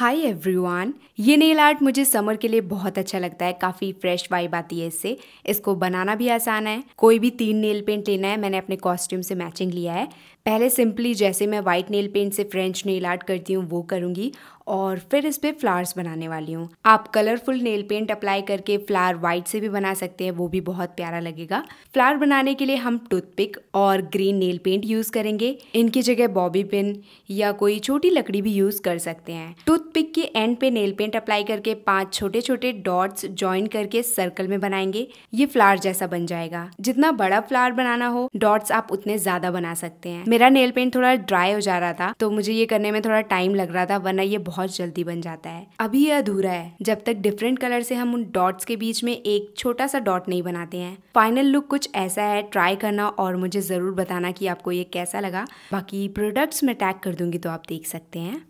हाय everyone ये nail art मुझे summer के लिए बहुत अच्छा लगता है काफ़ी फ्रेश वाइब आती है इससे इसको बनाना भी आसान है कोई भी तीन नेल पेंट लेना है मैंने अपने कॉस्ट्यूम से मैचिंग लिया है पहले सिंपली जैसे मैं व्हाइट नेल पेंट से फ्रेंच नेल आर्ट करती हूँ वो करूँगी और फिर इस पर फ्लावर्स बनाने वाली हूँ आप कलरफुल नेल पेंट अप्लाई करके फ्लावर व्हाइट से भी बना सकते हैं वो भी बहुत प्यारा लगेगा फ्लावर बनाने के लिए हम टूथपिक और ग्रीन नेल पेंट यूज़ करेंगे इनकी जगह बॉबी पिन या कोई छोटी लकड़ी भी यूज़ कर सकते हैं टूथपिक के एंड पे नेल पेंट अप्लाई करके पांच छोटे छोटे डॉट्स ज्वाइन करके सर्कल में बनाएंगे ये फ्लावर जैसा बन जाएगा जितना बड़ा फ्लावर बनाना हो डॉट्स आप उतने ज़्यादा बना सकते हैं मेरा नेल पेंट थोड़ा ड्राई हो जा रहा था तो मुझे ये करने में थोड़ा टाइम लग रहा था वरना ये बहुत बहुत जल्दी बन जाता है अभी यह अधूरा है जब तक डिफरेंट कलर से हम उन डॉट्स के बीच में एक छोटा सा डॉट नहीं बनाते हैं फाइनल लुक कुछ ऐसा है ट्राई करना और मुझे ज़रूर बताना कि आपको ये कैसा लगा बाकी प्रोडक्ट्स मैं टैग कर दूंगी तो आप देख सकते हैं